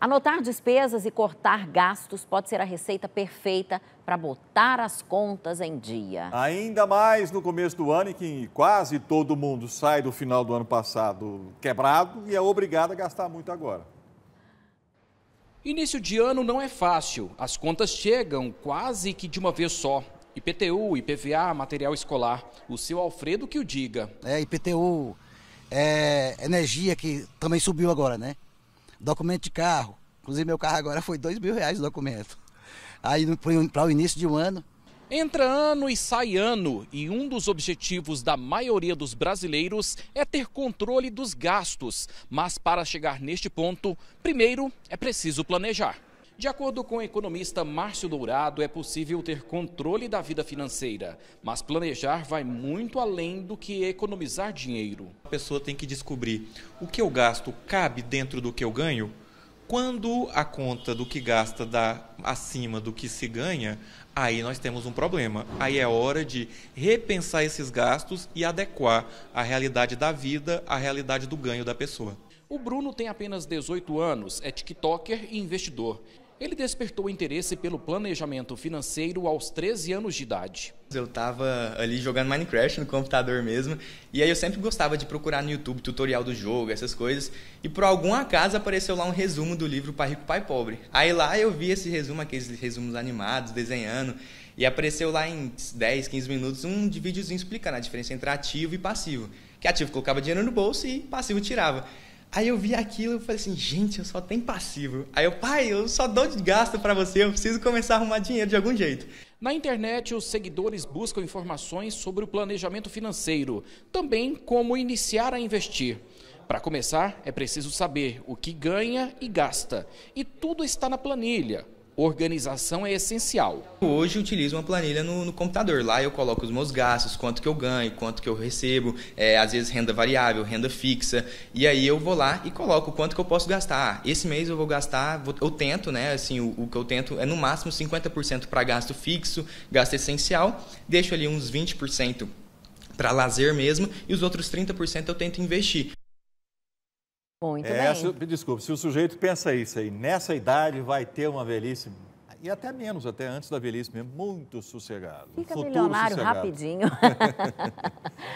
Anotar despesas e cortar gastos pode ser a receita perfeita para botar as contas em dia. Ainda mais no começo do ano, em que quase todo mundo sai do final do ano passado quebrado e é obrigado a gastar muito agora. Início de ano não é fácil. As contas chegam quase que de uma vez só. IPTU, IPVA, material escolar. O seu Alfredo que o diga. É, IPTU, é, energia que também subiu agora, né? documento de carro. Inclusive, meu carro agora foi dois mil reais o documento. Aí, para o início de um ano, Entra ano e sai ano, e um dos objetivos da maioria dos brasileiros é ter controle dos gastos. Mas para chegar neste ponto, primeiro é preciso planejar. De acordo com o economista Márcio Dourado, é possível ter controle da vida financeira, mas planejar vai muito além do que economizar dinheiro. A pessoa tem que descobrir o que eu gasto cabe dentro do que eu ganho? Quando a conta do que gasta dá acima do que se ganha, aí nós temos um problema. Aí é hora de repensar esses gastos e adequar a realidade da vida à realidade do ganho da pessoa. O Bruno tem apenas 18 anos, é TikToker e investidor. Ele despertou interesse pelo planejamento financeiro aos 13 anos de idade. Eu estava ali jogando Minecraft no computador mesmo, e aí eu sempre gostava de procurar no YouTube tutorial do jogo, essas coisas, e por algum acaso apareceu lá um resumo do livro Pai Rico, Pai Pobre. Aí lá eu vi esse resumo, aqueles resumos animados, desenhando, e apareceu lá em 10, 15 minutos um videozinho explicando a diferença entre ativo e passivo. Que ativo colocava dinheiro no bolso e passivo tirava. Aí eu vi aquilo e falei assim, gente, eu só tenho passivo. Aí eu, pai, eu só dou de gasto para você, eu preciso começar a arrumar dinheiro de algum jeito. Na internet, os seguidores buscam informações sobre o planejamento financeiro, também como iniciar a investir. Para começar, é preciso saber o que ganha e gasta. E tudo está na planilha organização é essencial. Hoje utilizo uma planilha no, no, computador. Lá eu coloco os meus gastos, quanto que eu ganho, quanto que eu recebo, é, às vezes renda variável, renda fixa. E aí eu vou lá e coloco quanto que eu posso gastar. Esse mês eu vou gastar, vou, eu tento, né? Assim, o, o, que eu tento é no máximo 50% para gasto fixo, gasto essencial. Deixo ali uns 20% para lazer mesmo e os outros 30% eu tento investir. Muito é, bem. Se, desculpe, se o sujeito pensa isso aí, nessa idade vai ter uma velhice e até menos, até antes da velhice mesmo, muito sossegado. Fica milionário sossegado. rapidinho.